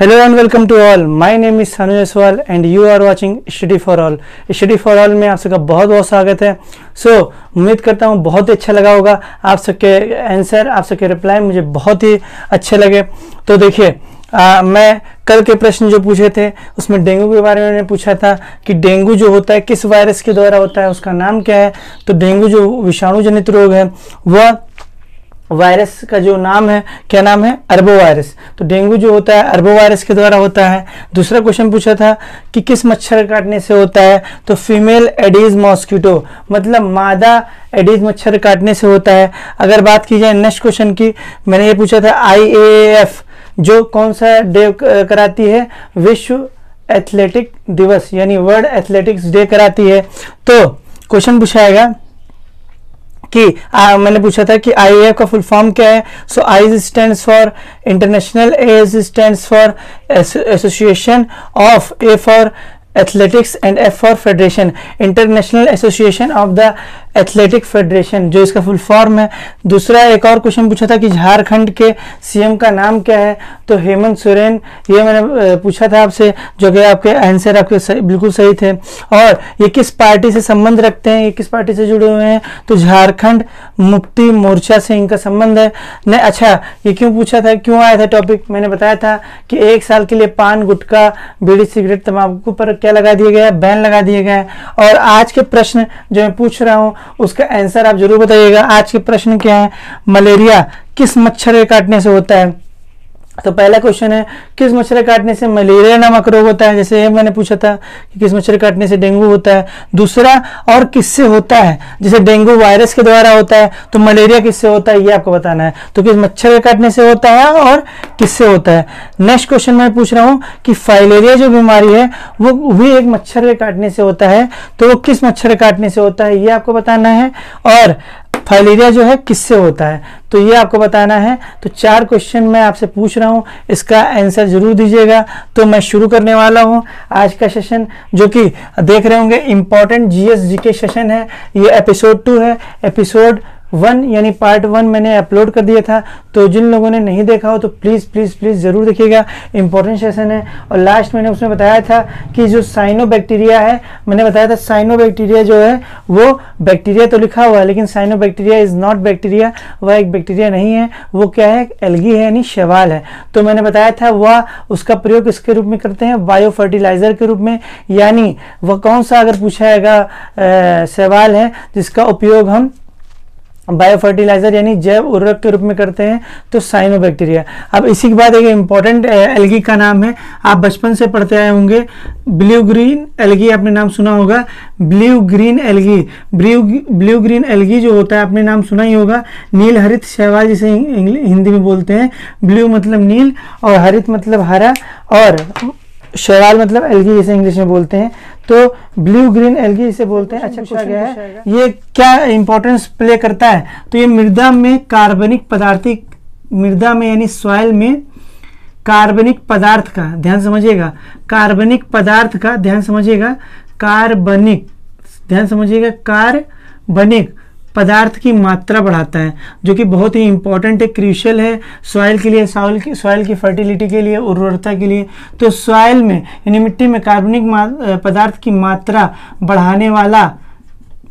Hello and welcome to all my name is Sanu Jaiswal and you are watching study for all study for all में आप सबका बहुत बहुत स्वागत है सो so, उम्मीद करता हूँ बहुत ही अच्छा लगा होगा आप सबके आंसर आप सबके रिप्लाई मुझे बहुत ही अच्छे लगे तो देखिए आ, मैं कल के प्रश्न जो पूछे थे उसमें डेंगू के बारे में पूछा था कि डेंगू जो होता है किस वायरस के द्वारा होता है उसका नाम क्या है तो डेंगू जो विषाणु जनित रोग है वह वायरस का जो नाम है क्या नाम है अरबो वायरस तो डेंगू जो होता है अरबो वायरस के द्वारा होता है दूसरा क्वेश्चन पूछा था कि किस मच्छर काटने से होता है तो फीमेल एडीज मॉस्किटो मतलब मादा एडीज मच्छर काटने से होता है अगर बात की जाए नेक्स्ट क्वेश्चन की मैंने ये पूछा था आई जो कौन सा डे कराती है विश्व एथलेटिक दिवस यानी वर्ल्ड एथलेटिक्स डे कराती है तो क्वेश्चन पूछाएगा कि आ, मैंने पूछा था कि आई का फुल फॉर्म क्या है so I stand for international as stand for association of A for athletics and F for federation international association of the athletic federation जो इसका फुल फॉर्म है दूसरा एक और क्वेश्चन पूछा था कि झारखंड के सीएम का नाम क्या है तो हेमंत सोरेन ये मैंने पूछा था आपसे जो कि आपके आंसर आपके सही, बिल्कुल सही थे और ये किस पार्टी से संबंध रखते हैं ये किस पार्टी से जुड़े हुए हैं तो झारखंड मुक्ति मोर्चा से इनका संबंध है न अच्छा ये क्यों पूछा था क्यों आया था टॉपिक मैंने बताया था कि एक साल के लिए पान गुटखा बीड़ी सिगरेट तम्बाकू पर क्या लगा दिया गया है बैन लगा दिया गया है और आज के प्रश्न जो मैं पूछ रहा हूँ उसका आंसर आप जरूर बताइएगा आज के प्रश्न क्या है मलेरिया किस मच्छर के काटने से होता है तो पहला क्वेश्चन है किस मच्छर काटने से मलेरिया नामक रोग होता है जैसे मैंने पूछा था कि किस मच्छर काटने से डेंगू होता है दूसरा और किससे होता है जैसे डेंगू वायरस के द्वारा होता है तो मलेरिया किससे होता है ये आपको बताना है तो किस मच्छर काटने से होता है और किससे होता है नेक्स्ट क्वेश्चन मैं पूछ रहा हूँ कि फाइलेरिया जो बीमारी है वो भी एक मच्छर के काटने से होता है तो वो किस मच्छर काटने से होता है ये आपको बताना है और फाइलेरिया जो है किससे होता है तो ये आपको बताना है तो चार क्वेश्चन मैं आपसे पूछ रहा हूँ इसका आंसर जरूर दीजिएगा तो मैं शुरू करने वाला हूँ आज का सेशन जो कि देख रहे होंगे इम्पॉर्टेंट जी के सेशन है ये एपिसोड टू है एपिसोड वन यानी पार्ट वन मैंने अपलोड कर दिया था तो जिन लोगों ने नहीं देखा हो तो प्लीज़ प्लीज़ प्लीज़ ज़रूर देखिएगा इंपॉर्टेंट सेशन है और लास्ट मैंने उसमें बताया था कि जो साइनो बैक्टीरिया है मैंने बताया था साइनो बैक्टीरिया जो है वो बैक्टीरिया तो लिखा हुआ है लेकिन cyanobacteria is not bacteria वह एक बैक्टीरिया नहीं है वो क्या है एलगी है यानी शवाल है तो मैंने बताया था वह उसका प्रयोग किसके रूप में करते हैं बायो फर्टिलाइज़र के रूप में यानी वह कौन सा अगर पूछा शवाल है जिसका उपयोग हम बायोफर्टिलाइजर यानी जैव उर्वरक के रूप में करते हैं तो साइनोबैक्टीरिया अब इसी के बाद एक इम्पॉर्टेंट एलगी का नाम है आप बचपन से पढ़ते आए होंगे ब्लू ग्रीन एलगी आपने नाम सुना होगा blue green algae blue blue green algae जो होता है आपने नाम सुना ही होगा नील हरित शहवाल जिसे हिंदी में बोलते हैं ब्लू मतलब नील और हरित मतलब हरा और शैवाल मतलब एलगी जिसे इंग्लिश में बोलते हैं तो ब्लू ग्रीन एलगी इसे बोलते हैं अच्छा पूछा गया है ये क्या इंपॉर्टेंस प्ले करता है तो ये मृदा में कार्बनिक पदार्थिक मृदा में यानी सॉइल में कार्बनिक पदार्थ का ध्यान समझिएगा कार्बनिक पदार्थ का ध्यान समझिएगा कार्बनिक ध्यान समझिएगा कार्बनिक पदार्थ की मात्रा बढ़ाता है जो कि बहुत ही इंपॉर्टेंट है क्रिशियल है सॉइल के लिए सॉइल की सॉइल की फर्टिलिटी के लिए उर्वरता के लिए तो सॉइल में यानी मिट्टी में कार्बनिक पदार्थ की मात्रा बढ़ाने वाला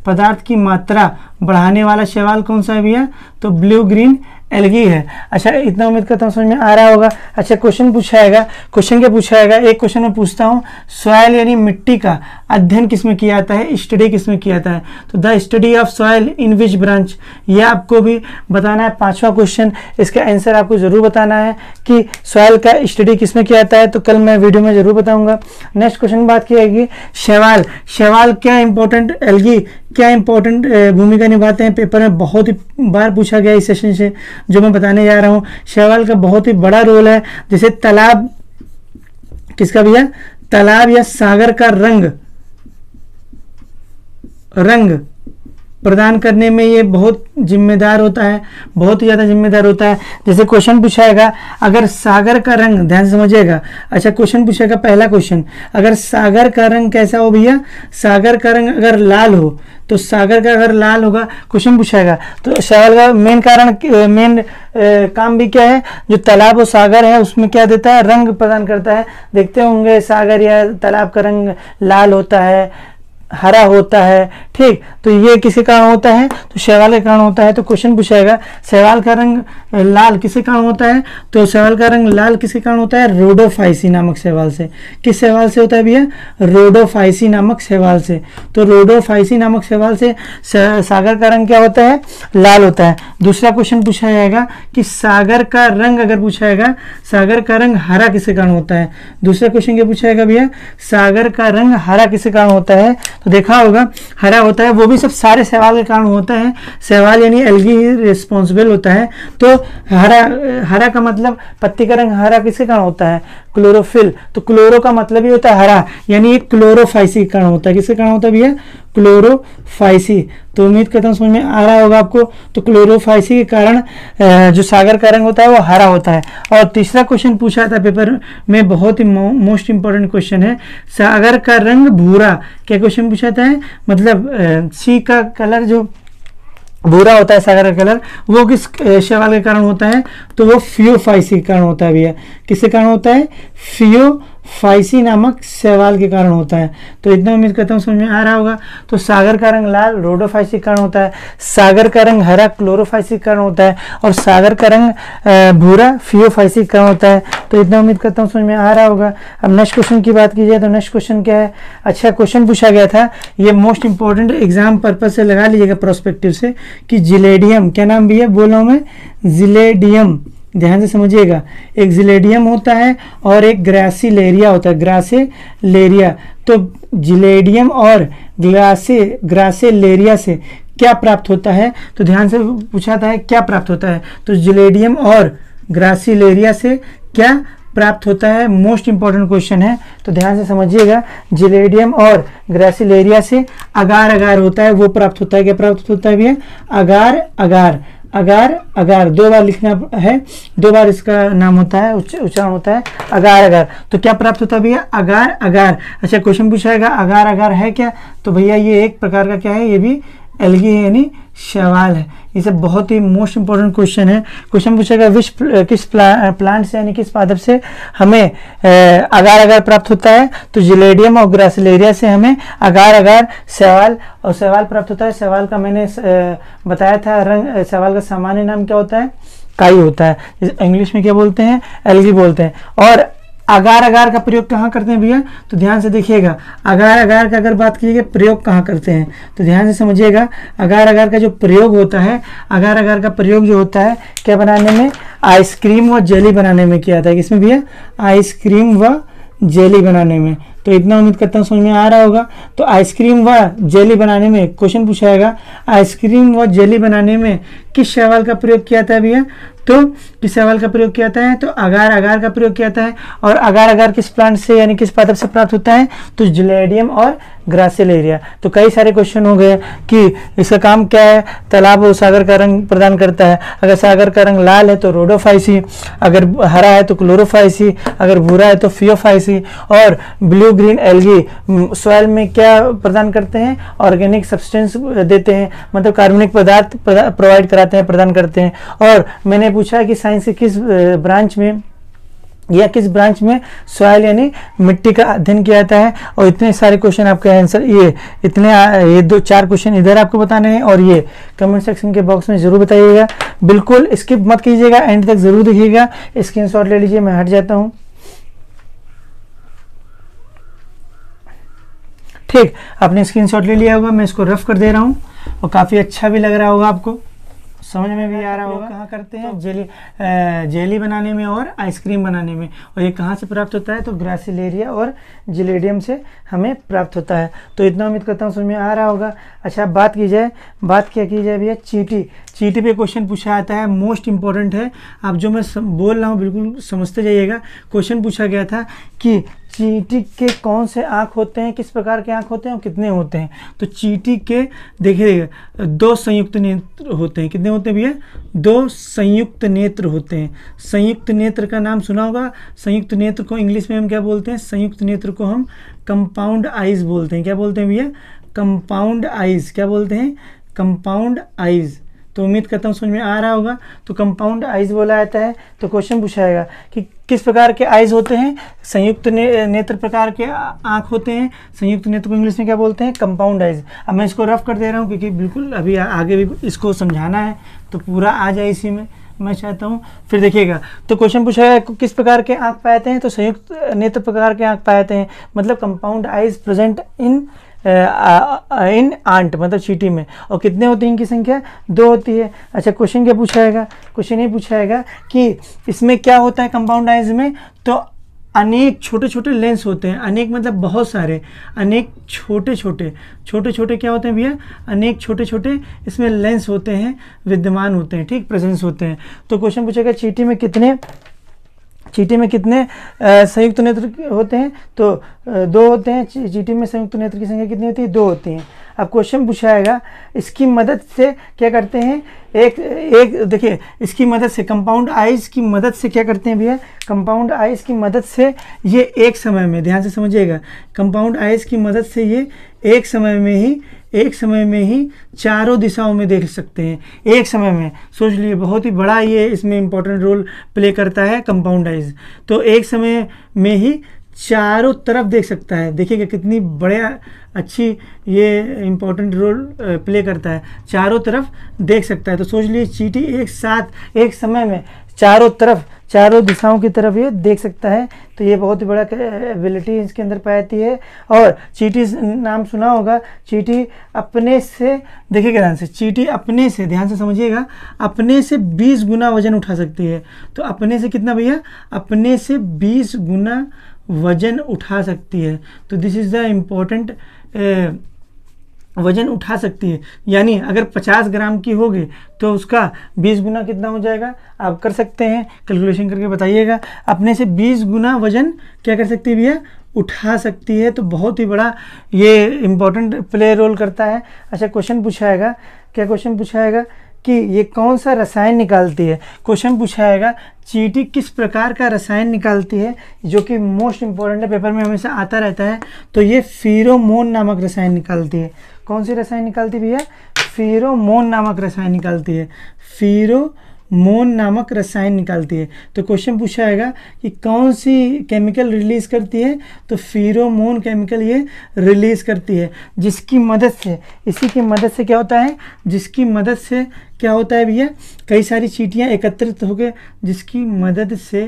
पदार्थ की मात्रा बढ़ाने वाला शैवाल कौन सा है भैया तो ब्लू ग्रीन एलगी है अच्छा इतना उम्मीद करता हूँ समझ में आ रहा होगा अच्छा क्वेश्चन पूछाएगा क्वेश्चन क्या पूछाएगा एक क्वेश्चन मैं पूछता हूँ सॉयल यानी मिट्टी का अध्ययन किसमें किया जाता है स्टडी किस में किया जाता है तो the study of soil in which branch यह आपको भी बताना है पांचवा क्वेश्चन इसका आंसर आपको ज़रूर बताना है कि सॉयल का स्टडी किसमें किया जाता है तो कल मैं वीडियो में ज़रूर बताऊँगा नेक्स्ट क्वेश्चन बात की जाएगी शैवाल शैवाल क्या इंपॉर्टेंट एलगी क्या इंपॉर्टेंट भूमिका निभाते हैं पेपर में बहुत ही बार पूछा गया इस सेशन से जो मैं बताने जा रहा हूँ शैवाल का बहुत ही बड़ा रोल है जैसे तालाब किसका भैया तालाब या सागर का रंग रंग प्रदान करने में ये बहुत जिम्मेदार होता है बहुत ही ज़्यादा जिम्मेदार होता है जैसे क्वेश्चन पूछाएगा अगर सागर का रंग ध्यान समझिएगा अच्छा क्वेश्चन पूछेगा पहला क्वेश्चन अगर सागर का रंग कैसा हो भैया सागर का रंग अगर लाल हो तो सागर का अगर लाल होगा क्वेश्चन पूछाएगा तो सागर का मेन कारण मेन काम भी क्या है जो तालाब और सागर है उसमें क्या देता है रंग प्रदान करता है देखते होंगे सागर या तालाब का रंग लाल होता है हरा होता है ठीक तो ये किसके कारण होता है तो शैवाल के कारण होता है तो क्वेश्चन पूछेगा शैवाल का रंग लाल किसके कारण होता है तो शैवाल का रंग लाल किसके कारण होता है रोडोफाइसी नामक शैवाल से किस शैवाल से होता है भैया रोडोफाइसी नामक शैवाल से तो रोडोफाइसी नामक शैवाल से सागर का रंग क्या होता है लाल होता है दूसरा क्वेश्चन पूछा जाएगा कि सागर का रंग अगर पूछा जाएगा सागर का रंग हरा किसके कारण होता है दूसरा क्वेश्चन क्या पूछा जाएगा भैया सागर का रंग हरा किसके कारण होता है तो देखा होगा हरा होता है वो भी सब सारे सवाल के कारण होता है सवाल यानी ही रिस्पॉन्सिबल होता है तो हरा हरा का मतलब पत्ती का रंग हरा किसके कारण होता है क्लोरोफिल तो क्लोरो का मतलब ही होता है हरा यानी एक क्लोरोफाइसी कण होता है किसका कण होता है भैया क्लोरोफाइसी तो उम्मीद करता हूँ समझ में आ रहा होगा आपको तो क्लोरोफाइसी के कारण जो सागर का रंग होता है वो हरा होता है और तीसरा क्वेश्चन पूछा था पेपर में बहुत ही मोस्ट इंपॉर्टेंट क्वेश्चन है सागर का रंग भूरा क्या क्वेश्चन पूछा था है? मतलब सी का कलर जो भूरा होता है सागर का कलर वो किस शैवाल के कारण होता है तो वो फियोफाइसी के कारण होता है भैया किसके कारण होता है फियो फाइसी नामक सवाल के कारण होता है तो इतना उम्मीद करता हूँ समझ में आ रहा होगा तो सागर का रंग लाल रोडोफाइसी कारण होता है सागर का रंग हरा क्लोरोफाइसी कारण होता है और सागर का रंग भूरा फियोफाइसी कारण होता है तो इतना उम्मीद करता हूँ समझ में आ रहा होगा अब नेक्स्ट क्वेश्चन की बात की जाए तो नेक्स्ट क्वेश्चन क्या है अच्छा क्वेश्चन पूछा गया था ये मोस्ट इंपॉर्टेंट एग्जाम पर्पज से लगा लीजिएगा प्रोस्पेक्टिव से कि जिलेडियम क्या नाम भी है बोलो मैं जिलेडियम ध्यान से समझिएगा एक जिलेडियम होता है और एक ग्रासिलेरिया होता है ग्रासेलेरिया तो जिलेडियम और ग्रासे ग्रासेलेरिया से क्या प्राप्त होता है तो ध्यान से पूछा था है क्या प्राप्त होता है तो जिलेडियम और ग्रासिलेरिया से क्या प्राप्त होता है मोस्ट इंपॉर्टेंट क्वेश्चन है तो ध्यान से समझिएगा जिलेडियम और ग्रासिलेरिया से अगार अगार होता है वो प्राप्त होता है क्या प्राप्त होता है भैया अगार अगार अगार अगार दो बार लिखना है दो बार इसका नाम होता है उच्चारण होता है अगार अगार तो क्या प्राप्त होता है भैया अगार अगार अच्छा क्वेश्चन पूछाएगा अगार अगार है क्या तो भैया ये एक प्रकार का क्या है ये भी एलगी है यानी शवाल है ये सब बहुत ही मोस्ट इंपॉर्टेंट क्वेश्चन है क्वेश्चन पूछेगा विश uh, किस प्ला, प्लांट uh, से यानी किस पादप से हमें अगार uh, अगार प्राप्त होता है तो जिलेडियम और ग्रासिलेरिया से हमें अगार अगार सवाल और सवाल प्राप्त होता है सवाल का मैंने बताया था रंग सवाल का सामान्य नाम क्या होता है काई होता है इंग्लिश में क्या बोलते हैं एलगी बोलते हैं और अगार अगार का प्रयोग कहाँ करते हैं भैया तो ध्यान से देखिएगा अगार अगार का अगर बात कीजिएगा प्रयोग कहाँ करते हैं तो ध्यान से समझिएगा अगार अगार का जो प्रयोग होता है अगार अगार का प्रयोग जो होता है क्या बनाने में आइसक्रीम व जेली बनाने में किया जाता है इसमें भैया आइसक्रीम व जेली बनाने में तो इतना उम्मीद करता हूँ समझ में आ रहा होगा तो आइसक्रीम व जेली बनाने में क्वेश्चन पूछाएगा आइसक्रीम व जेली बनाने में किस शैवाल का प्रयोग किया था भैया तो वाल का प्रयोग किया जाता है तो अगार अगार का प्रयोग किया जाता है और अगार अगार किस प्लांट से यानी किस पादप से प्राप्त होता है तो जिलेडियम और ग्रासिल एरिया तो कई सारे क्वेश्चन हो गए कि इसका काम क्या है तालाब और सागर का रंग प्रदान करता है अगर सागर का रंग लाल है तो रोडोफाइसी अगर हरा है तो क्लोरोफाइसी अगर भूरा है तो फियोफाइसी और ब्लू ग्रीन एलगी सॉयल में क्या प्रदान करते हैं ऑर्गेनिक सब्सटेंस देते हैं मतलब कार्बनिक पदार्थ प्रोवाइड कराते हैं प्रदान करते हैं और मैंने ने पूछा कि साइंस के किस ब्रांच में या किस ब्रांच में सॉयल यानी मिट्टी का अध्ययन किया जाता है और इतने सारे क्वेश्चन आपके आंसर ये इतने ये दो चार क्वेश्चन इधर आपको बताने हैं और ये कमेंट सेक्शन के बॉक्स में जरूर बताइएगा बिल्कुल स्किप मत कीजिएगा एंड तक जरूर देखिएगा स्क्रीनशॉट ले लीजिए मैं हट जाता हूँ ठीक आपने स्क्रीनशॉट ले लिया होगा मैं इसको रफ कर दे रहा हूँ और काफ़ी अच्छा भी लग रहा होगा आपको समझ में भी आ रहा होगा कहाँ करते हैं तो जेली जेली बनाने में और आइसक्रीम बनाने में और ये कहाँ से प्राप्त होता है तो ग्रासिलेरिया और जिलेडियम से हमें प्राप्त होता है तो इतना उम्मीद करता हूँ समझ में आ रहा होगा अच्छा बात की जाए बात क्या की जाए भैया चीटी चीटी पे क्वेश्चन पूछा जाता है मोस्ट इंपॉर्टेंट है आप जो मैं बोल रहा हूँ बिल्कुल समझते जाइएगा क्वेश्चन पूछा गया था कि चींटी के कौन से आँख होते हैं किस प्रकार के आँख होते हैं और कितने होते हैं तो चींटी के देखिए दो संयुक्त नेत्र होते हैं कितने होते हैं भैया दो संयुक्त नेत्र होते हैं संयुक्त नेत्र का नाम सुना होगा संयुक्त नेत्र को इंग्लिश में हम क्या बोलते हैं संयुक्त नेत्र को हम कंपाउंड आइज बोलते हैं क्या बोलते हैं भैया कंपाउंड आइज क्या बोलते हैं कंपाउंड आइज़ तो उम्मीद करता हूँ समझ में आ रहा होगा तो कंपाउंड आइज बोला जाता है तो क्वेश्चन पूछाएगा कि किस प्रकार के आइज होते हैं संयुक्त ने, नेत्र प्रकार के आँख होते हैं संयुक्त नेत्र को इंग्लिश में क्या बोलते हैं कंपाउंड आइज अब मैं इसको रफ कर दे रहा हूँ क्योंकि बिल्कुल अभी आ, आगे भी इसको समझाना है तो पूरा आ जाए इसी में मैं चाहता हूँ फिर देखिएगा तो क्वेश्चन पूछा है किस प्रकार के आँख पाए जाते हैं तो संयुक्त नेत्र प्रकार के आँख पाए जाते हैं मतलब compound eyes present in in ant मतलब चीटी में और कितने होते हैं इनकी संख्या दो होती है अच्छा क्वेश्चन क्या पूछा जाएगा क्वेश्चन ये पूछा जाएगा कि इसमें क्या होता है कंपाउंड आइज में तो अनेक छोटे छोटे लेंस होते हैं अनेक मतलब बहुत सारे अनेक छोटे छोटे छोटे छोटे क्या होते हैं भैया अनेक छोटे छोटे इसमें लेंस होते हैं विद्यमान होते हैं ठीक प्रेजेंस होते हैं तो क्वेश्चन पूछेगा चीटी में कितने चीटी में कितने संयुक्त नेत्र होते हैं तो दो होते हैं चीटी में संयुक्त नेत्र की संख्या कितनी होती है दो होती है अब क्वेश्चन पूछा आएगा इसकी मदद से क्या करते हैं एक एक देखिए इसकी मदद से कंपाउंड आइज की मदद से क्या करते हैं भैया कंपाउंड आइज की मदद से ये एक समय में ध्यान से समझिएगा कंपाउंड आइज की मदद से ये एक समय में ही एक समय में ही चारों दिशाओं में देख सकते हैं एक समय में सोच लिए बहुत ही बड़ा ये इसमें इम्पोर्टेंट रोल प्ले करता है कंपाउंड आइज तो एक समय में ही चारों तरफ देख सकता है देखिएगा कितनी बढ़िया अच्छी ये इम्पोर्टेंट रोल प्ले करता है चारों तरफ देख सकता है तो सोच लीजिए चीटी एक साथ एक समय में चारों तरफ चारों दिशाओं की तरफ ये देख सकता है तो ये बहुत ही बड़ा एबिलिटी इसके अंदर पाई जाती है और चीटी नाम सुना होगा चीटी अपने से देखिएगा ध्यान से चीटी अपने से ध्यान से समझिएगा अपने से 20 गुना वजन उठा सकती है तो अपने से कितना भैया अपने से 20 गुना वजन उठा सकती है तो दिस इज़ द इम्पोर्टेंट वजन उठा सकती है यानी अगर 50 ग्राम की होगी तो उसका 20 गुना कितना हो जाएगा आप कर सकते हैं कैलकुलेशन करके बताइएगा अपने से 20 गुना वजन क्या कर सकती है भैया उठा सकती है तो बहुत ही बड़ा ये इम्पोर्टेंट प्ले रोल करता है अच्छा क्वेश्चन पूछाएगा क्या क्वेश्चन पूछाएगा कि ये कौन सा रसायन निकालती है क्वेश्चन पूछा जाएगा चीटी किस प्रकार का रसायन निकालती है जो कि मोस्ट इंपॉर्टेंट है पेपर में हमेशा आता रहता है तो ये फीरोमोन नामक रसायन निकालती है कौन सी रसायन निकालती भैया फीरोमोन नामक रसायन निकालती है फीरो मोन नामक रसायन निकालती है तो क्वेश्चन पूछा जाएगा कि कौन सी केमिकल रिलीज करती है तो फीरोमोन केमिकल ये रिलीज करती है जिसकी मदद से इसी की मदद से क्या होता है जिसकी मदद से क्या होता है भैया कई सारी चीटियाँ एकत्रित हो गए जिसकी मदद से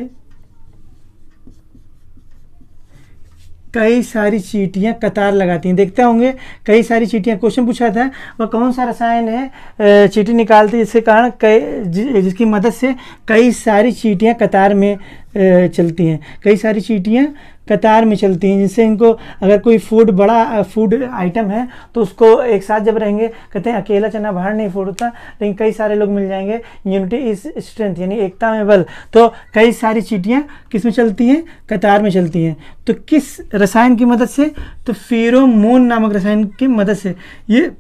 कई सारी चीटियाँ कतार लगाती हैं देखते होंगे कई सारी चीटियाँ क्वेश्चन पूछा था वह कौन सा रसायन है चीटी निकालती है जिसके कारण कई जिसकी मदद से कई सारी चीटियाँ कतार में चलती हैं कई सारी चीटियाँ कतार में चलती हैं जिससे इनको अगर कोई फूड बड़ा फूड आइटम है तो उसको एक साथ जब रहेंगे कहते हैं अकेला चना बाहर नहीं होता लेकिन कई सारे लोग मिल जाएंगे यूनिटी इज स्ट्रेंथ यानी एकता में बल तो कई सारी चीटियाँ किस में चलती हैं कतार में चलती हैं तो किस रसायन की मदद से तो फिरोमोन नामक रसायन की मदद से ये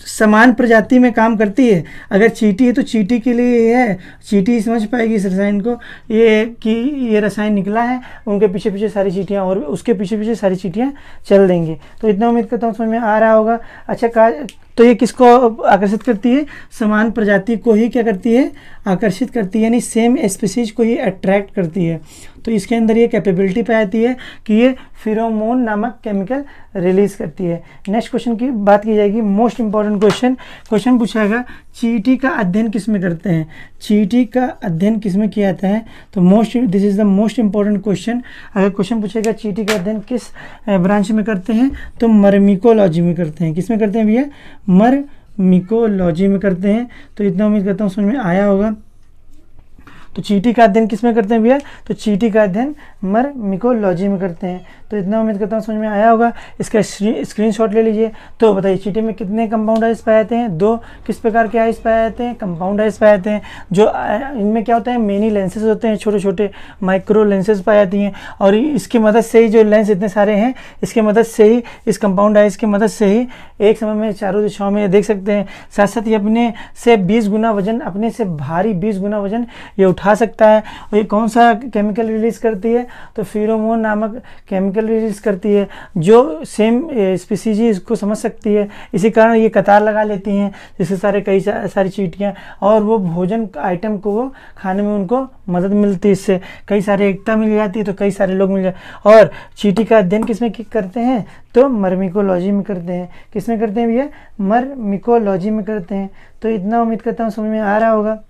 समान प्रजाति में काम करती है अगर चीटी है तो चीटी के लिए ये है चीटी समझ पाएगी इस रसायन को ये कि ये रसायन निकला है उनके पीछे पीछे सारी चीटियाँ और उसके पीछे पीछे सारी चीटियाँ चल देंगी तो इतना उम्मीद करता हूँ समझ में आ रहा होगा अच्छा का तो ये किसको आकर्षित करती है समान प्रजाति को ही क्या करती है आकर्षित करती है यानी सेम स्पीसीज को ही अट्रैक्ट करती है तो इसके अंदर ये कैपेबिलिटी पे आती है कि ये फिरोमोन नामक केमिकल रिलीज़ करती है नेक्स्ट क्वेश्चन की बात की जाएगी most important important question question पूछा गया चीटी का अध्ययन किस में करते हैं चीटी का अध्ययन किस में किया जाता है तो most this is the most important question अगर क्वेश्चन पूछेगा चीटी का अध्ययन किस ब्रांच में करते हैं तो मर्मिकोलॉजी में करते हैं किस में करते हैं भैया मर मिकोलॉजी में करते हैं तो इतना उम्मीद करता हूँ समझ में आया होगा तो चीटी का अध्ययन किस में करते हैं भैया तो चीटी का अध्ययन मिकोलॉजी में करते हैं तो इतना उम्मीद करता हूँ समझ में आया होगा इसका स्क्रीन शॉट ले लीजिए तो बताइए चीटी में कितने कंपाउंड आइस पाए जाते हैं दो किस प्रकार के आइस पाए जाते हैं कंपाउंड आइस पाए जाते हैं जो इनमें क्या होता है मेनी लेंसेज होते हैं छोटे छोटे माइक्रो लेंसेज पाई जाती हैं और इसकी मदद से ही जो लेंस इतने सारे हैं इसके मदद से ही इस कंपाउंड आइस की मदद से ही एक समय में चारों दिशाओं में देख सकते हैं साथ साथ ये अपने से बीस गुना वजन अपने से भारी बीस गुना वजन ये उठा खा सकता है और ये कौन सा केमिकल रिलीज़ करती है तो फीरोमोन नामक केमिकल रिलीज़ करती है जो सेम स्पीसीज इसको समझ सकती है इसी कारण ये कतार लगा लेती हैं जिससे सारे कई सारी चीटियाँ और वो भोजन आइटम को वो खाने में उनको मदद मिलती है इससे कई सारे एकता मिल जाती है तो कई सारे लोग मिल जाते और चीटी का अध्ययन किसमें करते हैं तो मर्मिकोलॉजी में करते हैं किसमें करते हैं भैया मर्मिकोलॉजी में करते हैं तो इतना उम्मीद करता हूँ समझ में आ रहा होगा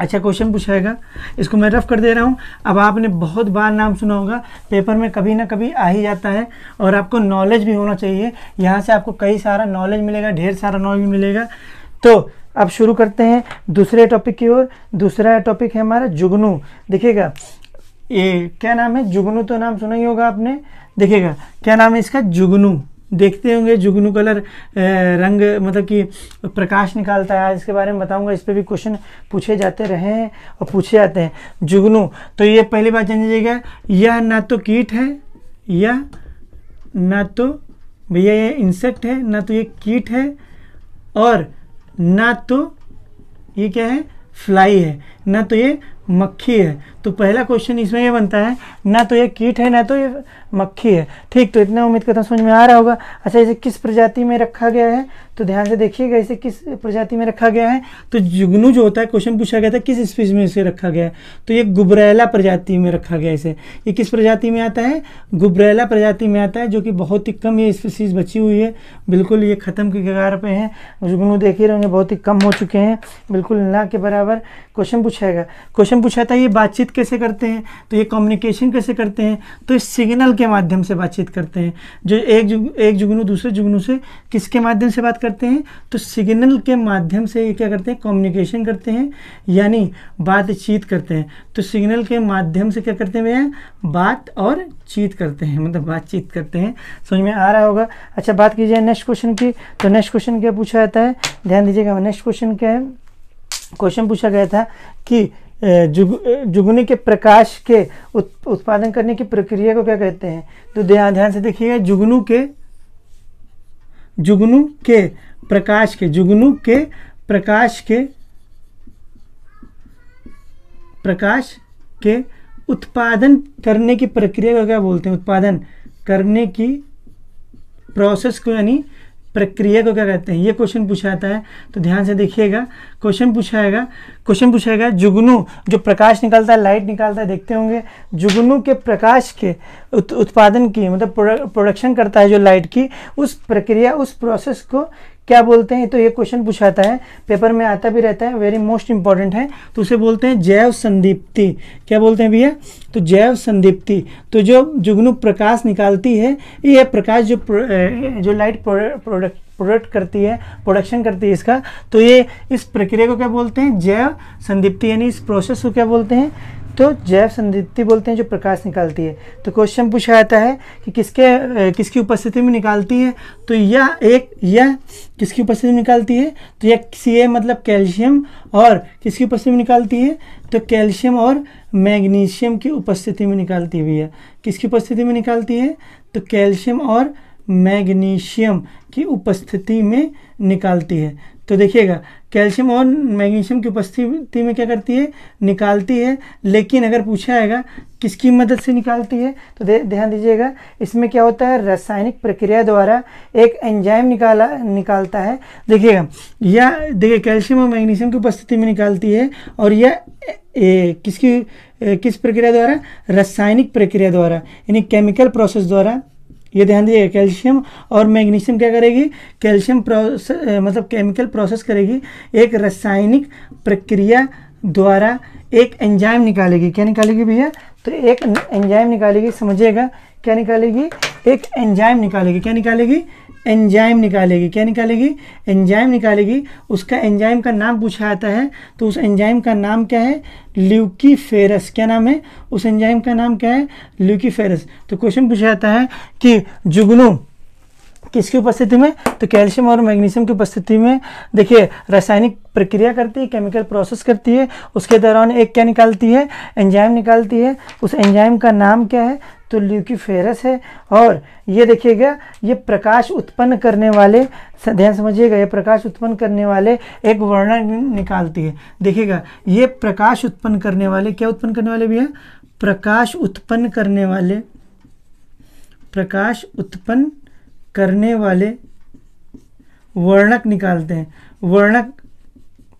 अच्छा क्वेश्चन पूछाएगा इसको मैं रफ कर दे रहा हूँ अब आपने बहुत बार नाम सुना होगा पेपर में कभी ना कभी आ ही जाता है और आपको नॉलेज भी होना चाहिए यहाँ से आपको कई सारा नॉलेज मिलेगा ढेर सारा नॉलेज मिलेगा तो अब शुरू करते हैं दूसरे टॉपिक की ओर दूसरा टॉपिक है हमारा जुगनू देखिएगा ये क्या नाम है जुगनू तो नाम सुना ही होगा आपने देखिएगा क्या नाम है इसका जुगनू देखते होंगे जुगनू कलर रंग मतलब कि प्रकाश निकालता है इसके बारे में बताऊंगा इस पर भी क्वेश्चन पूछे जाते रहे हैं और पूछे जाते हैं जुगनू तो ये पहली बात जान लीजिएगा यह ना तो कीट है यह ना तो भैया ये इंसेक्ट है ना तो ये कीट है और ना तो ये क्या है फ्लाई है ना तो ये मक्खी है तो पहला क्वेश्चन इसमें ये बनता है ना तो ये कीट है ना तो ये मक्खी है ठीक तो इतना उम्मीद करता हूँ समझ में आ रहा होगा अच्छा इसे किस प्रजाति में रखा गया है तो ध्यान से देखिएगा इसे किस प्रजाति में रखा गया है तो जुगनू जो होता है क्वेश्चन पूछा गया था किस स्पीज में इसे रखा गया है तो ये गुबरेला प्रजाति में रखा गया इसे ये किस प्रजाति में आता है गुबरेला प्रजाति में आता है जो कि बहुत ही कम ये स्पीसीज बची हुई है बिल्कुल ये ख़त्म के कगार पर है जुगनू देख ही रहे बहुत ही कम हो चुके हैं बिल्कुल ना के बराबर क्वेश्चन पूछाएगा क्वेश्चन में पूछा था ये बातचीत कैसे करते हैं तो ये कम्युनिकेशन कैसे करते हैं तो इस सिग्नल के माध्यम से बातचीत करते हैं जो एक जुग, एक जुगनू दूसरे जुगनू से किसके माध्यम से बात करते हैं तो सिग्नल के माध्यम से ये क्या करते हैं कम्युनिकेशन करते हैं यानी बातचीत करते हैं तो सिग्नल के माध्यम से क्या करते हैं भैया बात और चीत करते हैं मतलब बातचीत करते हैं समझ में आ रहा होगा अच्छा बात कीजिए नेक्स्ट क्वेश्चन की तो नेक्स्ट क्वेश्चन क्या पूछा जाता है ध्यान दीजिएगा नेक्स्ट क्वेश्चन क्या है क्वेश्चन पूछा गया था कि जुग जुगनी के प्रकाश के उत, उत्पादन करने की प्रक्रिया को क्या कहते हैं तो ध्यान से देखिएगा जुगनू के जुगनू के प्रकाश के जुगनू के प्रकाश के प्रकाश के उत्पादन करने की प्रक्रिया को क्या बोलते हैं उत्पादन करने की प्रोसेस को यानी प्रक्रिया को क्या कहते हैं ये क्वेश्चन पूछा जाता है तो ध्यान से देखिएगा क्वेश्चन पूछाएगा क्वेश्चन पूछाएगा जुगनू जो प्रकाश निकालता है लाइट निकालता है देखते होंगे जुगनू के प्रकाश के उत, उत्पादन की मतलब प्रोडक्शन करता है जो लाइट की उस प्रक्रिया उस प्रोसेस को क्या बोलते हैं तो ये क्वेश्चन पूछाता है पेपर में आता भी रहता है वेरी मोस्ट इंपॉर्टेंट है तो उसे बोलते हैं जैव संदीप्ति क्या बोलते हैं भैया तो जैव संदीप्ति तो जो जुगनू प्रकाश निकालती है ये प्रकाश जो प्र, जो लाइट प्रोडक्ट प्रोडक्ट करती है प्रोडक्शन करती है इसका तो ये इस प्रक्रिया को क्या बोलते हैं जैव संदीप्ति यानी इस प्रोसेस को क्या बोलते हैं तो जैव संदिप्ति बोलते हैं जो प्रकाश निकालती है तो क्वेश्चन पूछा जाता है कि किसके किसकी उपस्थिति में निकालती है तो यह एक यह किसकी उपस्थिति में निकालती है तो यह सी मतलब कैल्शियम और किसकी उपस्थिति में निकालती है तो कैल्शियम और मैग्नीशियम की उपस्थिति में निकालती हुई है किसकी उपस्थिति में निकालती है तो कैल्शियम और मैग्नीशियम की उपस्थिति में निकालती है तो देखिएगा कैल्शियम और मैग्नीशियम की उपस्थिति में क्या करती है निकालती है लेकिन अगर पूछा जाएगा किसकी मदद से निकालती है तो ध्यान दीजिएगा इसमें क्या होता है रासायनिक प्रक्रिया द्वारा एक एंजाइम निकाला निकालता है देखिएगा या देखिए कैल्शियम और मैग्नीशियम की उपस्थिति में निकालती है और यह किसकी ए, किस प्रक्रिया द्वारा रासायनिक प्रक्रिया द्वारा यानी केमिकल प्रोसेस द्वारा ये ध्यान दीजिएगा कैल्शियम और मैग्नीशियम क्या करेगी कैल्शियम प्रोसेस मतलब केमिकल प्रोसेस करेगी एक रासायनिक प्रक्रिया द्वारा एक एंजाइम निकालेगी क्या निकालेगी भैया तो एक एंजाइम निकालेगी समझिएगा क्या निकालेगी एक एंजाइम निकालेगी क्या निकालेगी एंजाइम निकालेगी क्या निकालेगी एंजाइम निकालेगी उसका एंजाइम का नाम पूछा जाता है तो उस एंजाइम का नाम क्या है ल्यूकीफेरस क्या नाम है उस एंजाइम का नाम क्या है ल्यूकीफेरस तो क्वेश्चन पूछा जाता है कि जुगनू किसकी उपस्थिति में तो कैल्शियम और मैग्नीशियम की उपस्थिति में देखिए रासायनिक प्रक्रिया करती है केमिकल प्रोसेस करती है उसके दौरान एक क्या निकालती है एंजाइम निकालती है उस एंजाइम का नाम क्या है तो ल्यूकीफेरस है और ये देखिएगा ये प्रकाश उत्पन्न करने वाले ध्यान समझिएगा ये प्रकाश उत्पन्न करने वाले एक वर्णन निकालती है देखिएगा ये प्रकाश उत्पन्न करने वाले क्या उत्पन्न करने वाले भी हैं प्रकाश उत्पन्न करने वाले प्रकाश उत्पन्न करने वाले वर्णक निकालते हैं वर्णक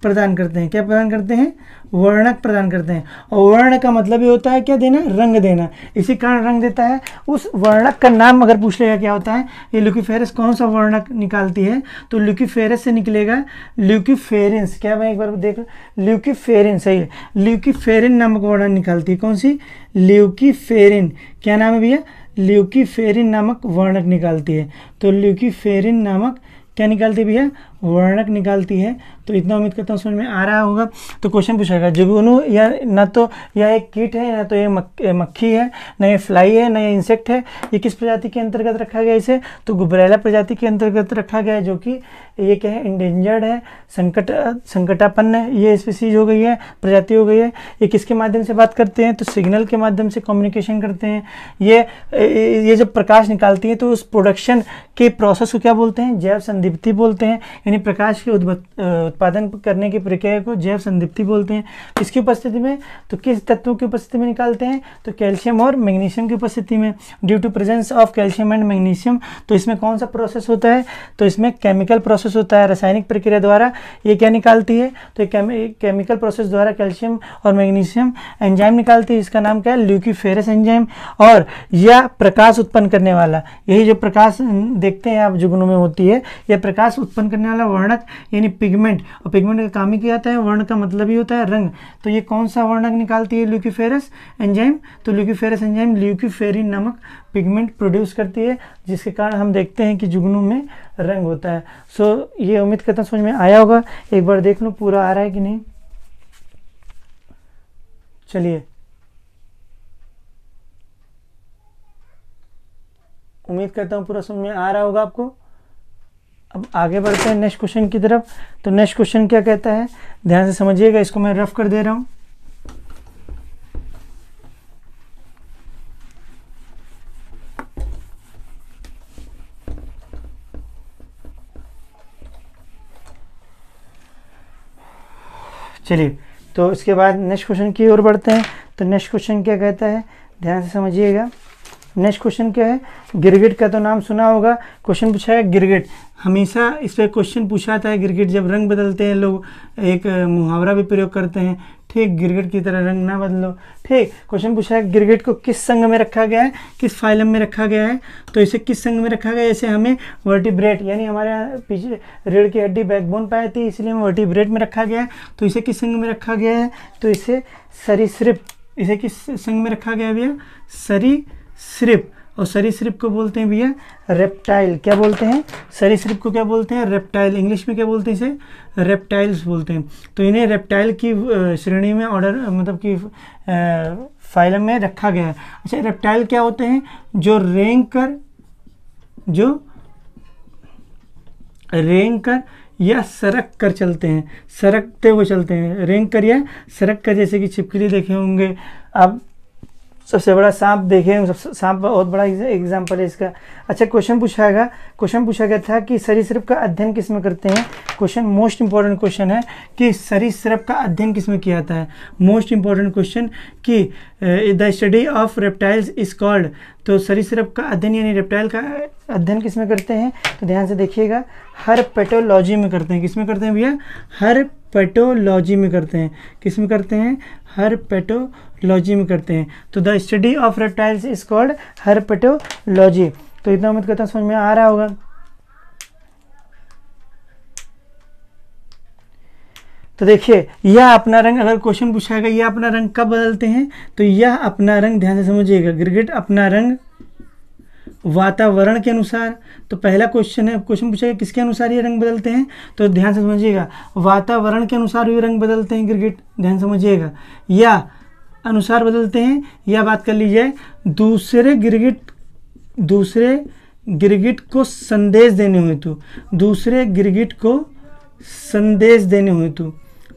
प्रदान करते हैं क्या प्रदान करते हैं वर्णक प्रदान करते हैं और वर्ण का मतलब ये होता है क्या देना रंग देना इसी कारण रंग देता है उस वर्णक का नाम अगर पूछ लेगा क्या होता है ये ल्यूकीफेरेस कौन सा वर्णक निकालती है तो ल्यूकीफेरेस से निकलेगा ल्यूकीफेरेंस क्या मैं एक बार देख ल्यूकीफेरेन सही है ल्यूकीफेरेन नामक वर्णक निकालती है कौन सी ल्यूकीफेरेन क्या नाम है भैया ल्यूकीफेरिन नामक वर्णक निकालती है तो ल्यूकीफेरिन नामक क्या निकालती है भैया वर्णक निकालती है तो इतना उम्मीद करता हूँ समझ में आ रहा होगा तो क्वेश्चन पूछेगा जुगुनु या ना तो यह एक कीट है ना तो ये मक्खी है ना ये फ्लाई है ना ये इंसेक्ट है ये किस प्रजाति के अंतर्गत रखा गया इसे तो गुबरेला प्रजाति के अंतर्गत रखा गया है जो कि ये क्या है इंडेंजर्ड है संकट संकटापन्न ये स्पीसीज हो गई है प्रजाति हो गई है ये किसके माध्यम से बात करते हैं तो सिग्नल के माध्यम से कम्युनिकेशन करते हैं ये ये जब प्रकाश निकालती है तो उस प्रोडक्शन के प्रोसेस को क्या बोलते हैं जैव संदिप्ति बोलते हैं यानी प्रकाश के उत्पादन करने की प्रक्रिया को जैव संदिप्ति बोलते हैं इसकी उपस्थिति में तो किस तत्वों की उपस्थिति में निकालते हैं तो कैल्शियम और मैग्नीशियम की उपस्थिति में due to presence of calcium and magnesium तो इसमें कौन सा प्रोसेस होता है तो इसमें केमिकल प्रोसेस होता है रासायनिक प्रक्रिया द्वारा ये क्या निकालती है तो केमिकल प्रोसेस द्वारा कैल्शियम और मैग्नीशियम एंजाइम निकालती है इसका नाम क्या है ल्यूकीफेरस एंजाइम और यह प्रकाश उत्पन्न करने वाला यही जो प्रकाश देखते हैं आप जुगनों में होती है यह प्रकाश उत्पन्न करने वाला पहला वर्णक यानी पिगमेंट और पिगमेंट का काम ही किया जाता है वर्ण का मतलब ही होता है रंग तो ये कौन सा वर्णक निकालती है ल्यूक्यूफेरस एंजाइम तो ल्यूक्यूफेरस एंजाइम ल्यूकीफेरिन नामक पिगमेंट प्रोड्यूस करती है जिसके कारण हम देखते हैं कि जुगनू में रंग होता है सो ये उम्मीद करता समझ में आया होगा एक बार देख लो पूरा आ रहा है कि नहीं चलिए उम्मीद करता हूँ पूरा समझ में आ रहा होगा आपको अब आगे बढ़ते हैं नेक्स्ट क्वेश्चन की तरफ तो नेक्स्ट क्वेश्चन क्या कहता है ध्यान से समझिएगा इसको मैं रफ कर दे रहा हूं चलिए तो इसके बाद नेक्स्ट क्वेश्चन की ओर बढ़ते हैं तो नेक्स्ट क्वेश्चन क्या कहता है ध्यान से समझिएगा नेक्स्ट क्वेश्चन क्या है गिरगिट का तो नाम सुना होगा क्वेश्चन पूछा है गिरगिट हमेशा इस पर क्वेश्चन पूछा था गिरगिट जब रंग बदलते हैं लोग एक मुहावरा भी प्रयोग करते हैं ठीक गिरगिट की तरह रंग ना बदलो ठीक क्वेश्चन पूछा है गिरगिट को किस संघ में रखा गया है किस फाइलम में रखा गया है तो इसे किस संघ में रखा गया है जैसे हमें वर्टिब्रेट यानी हमारे पीछे रीढ़ की हड्डी बैकबोन पाए थी इसलिए हमें वर्टिब्रेट में रखा गया है तो इसे किस संघ में रखा गया है तो इसे सरीसृप इसे किस संघ में रखा गया भैया सरी सिर्फ और सरीसृप को बोलते हैं भैया रेप्टाइल क्या बोलते हैं सरीसृप को क्या बोलते हैं रेप्टाइल इंग्लिश में क्या बोलते हैं इसे रेप्टाइल्स बोलते हैं तो इन्हें रेप्टाइल की श्रेणी में ऑर्डर मतलब कि फाइलम में रखा गया है अच्छा रेप्टाइल क्या होते हैं जो रेंग कर जो रेंग कर या सरक कर चलते हैं सरकते हुए चलते हैं रेंग कर या सरक कर जैसे कि छिपकली देखे होंगे आप सबसे बड़ा सांप देखे सबसे सांप बहुत बड़ा एग्जाम्पल है इसका अच्छा क्वेश्चन पूछा गया क्वेश्चन पूछा गया था कि सरीसृप का अध्ययन किस में करते हैं क्वेश्चन मोस्ट इंपॉर्टेंट क्वेश्चन है कि सरीसृप का अध्ययन किस में किया जाता है मोस्ट इंपॉर्टेंट क्वेश्चन कि the study of reptiles is called तो सरीसृप का अध्ययन यानी रेप्टाइल का अध्ययन किस में करते हैं तो ध्यान से देखिएगा हर पेटोलॉजी में करते हैं किस में करते हैं भैया हर पेटोलॉजी में करते हैं किस में करते हैं हर्पेटोलॉजी में करते हैं तो the study of reptiles is called herpetology तो इतना उम्मीद करता हूँ समझ में आ रहा होगा तो देखिए यह अपना रंग अगर क्वेश्चन पूछा गया यह अपना रंग कब बदलते हैं तो यह अपना रंग ध्यान से समझिएगा ग्रिगेट अपना रंग वातावरण के अनुसार तो पहला क्वेश्चन है क्वेश्चन पूछा गया किसके अनुसार ये रंग बदलते हैं तो ध्यान से समझिएगा वातावरण के अनुसार ये रंग बदलते हैं क्रिकेट ध्यान समझिएगा या अनुसार बदलते हैं या बात कर लीजिए दूसरे गिरगिट दूसरे गिरगिट को संदेश देने हुए तो दूसरे गिरगिट को संदेश देने हुए तो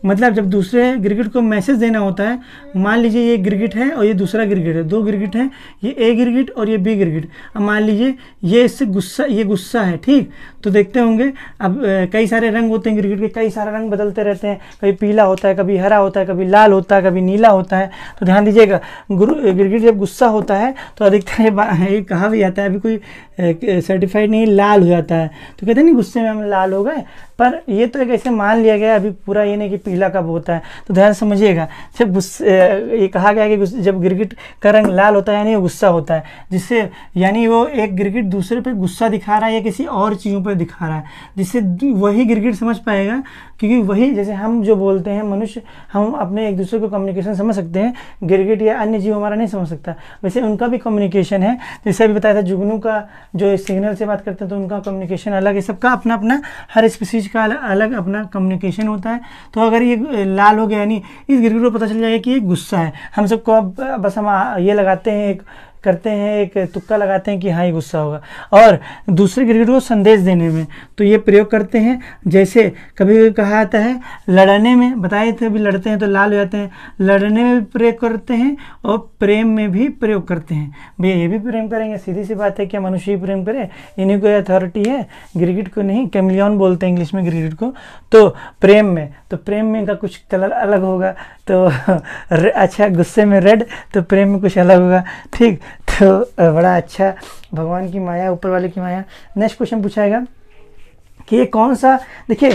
मतलब जब दूसरे ग्रिगिट को मैसेज देना होता है मान लीजिए ये ग्रिगिट है और ये दूसरा गिरगिट है दो गिरगिट हैं ये ए गिरगिट और ये बी गिरगिट अब मान लीजिए ये इससे गुस्सा ये गुस्सा है ठीक तो देखते होंगे अब कई सारे रंग होते हैं ग्रिगिट के कई सारे रंग बदलते रहते हैं कभी पीला होता है कभी हरा होता है कभी लाल होता है कभी नीला होता है तो ध्यान दीजिएगा गुरु गिरगिट जब गुस्सा होता है तो अधिकतर ये कहा भी जाता है अभी कोई सर्टिफाइड नहीं लाल हो जाता है तो कहते हैं नहीं गुस्से में हम लाल हो गए पर ये तो एक ऐसे मान लिया गया अभी पूरा ये नहीं कि पीला कब होता है तो ध्यान समझिएगा जब गुस्से ये कहा गया कि जब गिरगिट का रंग लाल होता है यानी वो गुस्सा होता है जिससे यानी वो एक गिरगिट दूसरे पर गुस्सा दिखा रहा है या किसी और चीज़ों पर दिखा रहा है जिससे वही गिरगिट समझ पाएगा क्योंकि वही जैसे हम जो बोलते हैं मनुष्य हम अपने एक दूसरे को कम्युनिकेशन समझ सकते हैं गिरगिट या अन्य जीव हमारा नहीं समझ सकता वैसे उनका भी कम्युनिकेशन है जैसे अभी बताया था जुगनू का जो सिग्नल से बात करते हैं तो उनका कम्युनिकेशन अलग है सबका अपना अपना हर स्पीसीज का अलग अपना कम्युनिकेशन होता है तो अगर ये लाल हो गया यानी इस गिरगिट को पता चल जाएगा कि ये गुस्सा है हम सबको अब बस हम ये लगाते हैं एक करते हैं एक तुक्का लगाते हैं कि हाँ ये गुस्सा होगा और दूसरे क्रिकेटर को संदेश देने में तो ये प्रयोग करते हैं जैसे कभी कहा जाता है लड़ने में बताए थे तो अभी लड़ते हैं तो लाल हो जाते हैं लड़ने में भी प्रयोग करते हैं और प्रेम में भी प्रयोग करते हैं भैया ये भी प्रेम करेंगे सीधी सी बात है क्या मनुष्य ही प्रेम करे इन्हीं को अथॉरिटी है ग्रिकेट को नहीं कैमिलियन बोलते हैं इंग्लिश में ग्रिकेट को तो प्रेम में तो प्रेम में इनका कुछ कलर अलग होगा तो अच्छा गुस्से में रेड तो प्रेम में कुछ अलग होगा ठीक तो बड़ा अच्छा भगवान की माया ऊपर वाले की माया नेक्स्ट क्वेश्चन पूछाएगा कि ये कौन सा देखिए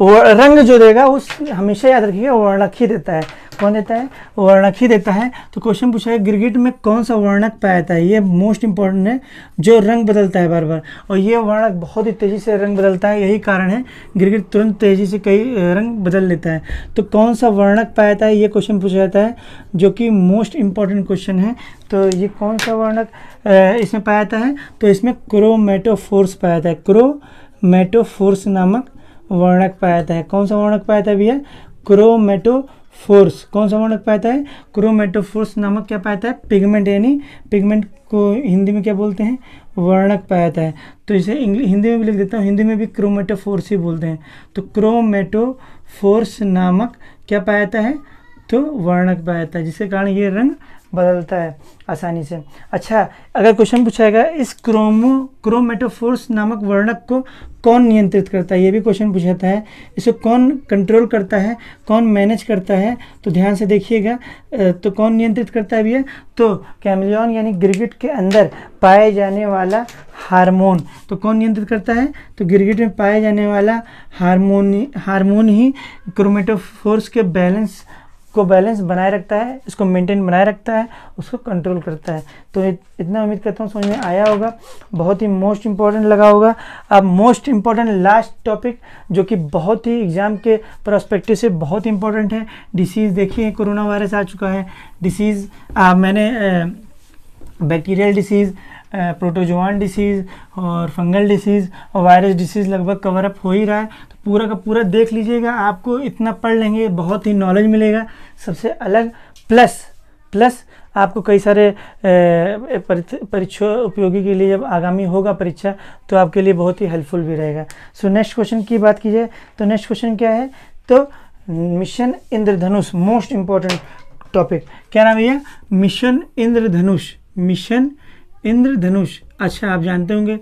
रंग जो देगा उस हमेशा याद रखिएगा वर्णक ही देता है कौन देता है वर्णक ही देता है तो क्वेश्चन पूछा है गिरगिट में कौन सा वर्णक पाया जाता है ये मोस्ट इंपॉर्टेंट है जो रंग बदलता है बार बार और ये वर्णक बहुत ही तेज़ी से रंग बदलता है यही कारण है गिरगिट तुरंत तेज़ी से कई रंग बदल लेता है तो कौन सा वर्णक पाया जाता है ये क्वेश्चन पूछा जाता है जो कि मोस्ट इंपॉर्टेंट क्वेश्चन है तो ये कौन सा वर्णक इसमें पाया जाता है तो इसमें क्रोमेटोफोर्स पाया जाता है क्रोमेटोफोर्स नामक वर्णक पाया जाता है कौन सा वर्णक पाया जाता है भैया क्रोमेटो फोर्स कौन सा वर्णक पाता है क्रोमेटोफोर्स नामक क्या पाता है पिगमेंट यानी पिगमेंट को हिंदी में क्या बोलते हैं वर्णक पाता है तो इसे हिंदी में भी लिख देता हूँ हिंदी में भी क्रोमेटोफोर्स ही बोलते हैं तो क्रोमेटोफोर्स नामक क्या पाया जाता है तो वर्णक पाया जाता है जिसके कारण ये रंग बदलता है आसानी से अच्छा अगर क्वेश्चन पूछा गया इस क्रोमो क्रोमेटोफोर्स नामक वर्णक को कौन नियंत्रित करता है ये भी क्वेश्चन पूछाता है इसे कौन कंट्रोल करता है कौन मैनेज करता है तो ध्यान से देखिएगा तो कौन नियंत्रित करता है भैया तो कैमलियन यानी गिरगिट के अंदर पाए जाने वाला हार्मोन तो कौन नियंत्रित करता है तो गिरगिट में पाए जाने वाला हारमोन हारमोन ही क्रोमेटोफोर्स के बैलेंस को बैलेंस बनाए रखता है इसको मेंटेन बनाए रखता है उसको कंट्रोल करता है तो इतना उम्मीद करता हूँ समझ में आया होगा बहुत ही मोस्ट इम्पॉर्टेंट लगा होगा अब मोस्ट इम्पॉर्टेंट लास्ट टॉपिक जो कि बहुत ही एग्जाम के प्रोस्पेक्टिव से बहुत इंपॉर्टेंट है डिसीज़ देखिए कोरोना वायरस आ चुका है डिसीज़ मैंने बैक्टीरियल डिसीज़ प्रोटोजोन डिसीज़ और फंगल डिसीज़ और वायरस डिसीज़ लगभग कवर अप हो ही रहा है तो पूरा का पूरा देख लीजिएगा आपको इतना पढ़ लेंगे बहुत ही नॉलेज मिलेगा सबसे अलग प्लस प्लस आपको कई सारे परीक्षा उपयोगी के लिए जब आगामी होगा परीक्षा तो आपके लिए बहुत ही हेल्पफुल भी रहेगा सो नेक्स्ट क्वेश्चन की बात की जाए तो नेक्स्ट क्वेश्चन क्या है तो mission Indradhanush most important topic क्या नाम भैया मिशन इंद्रधनुष मिशन इंद्रधनुष अच्छा आप जानते होंगे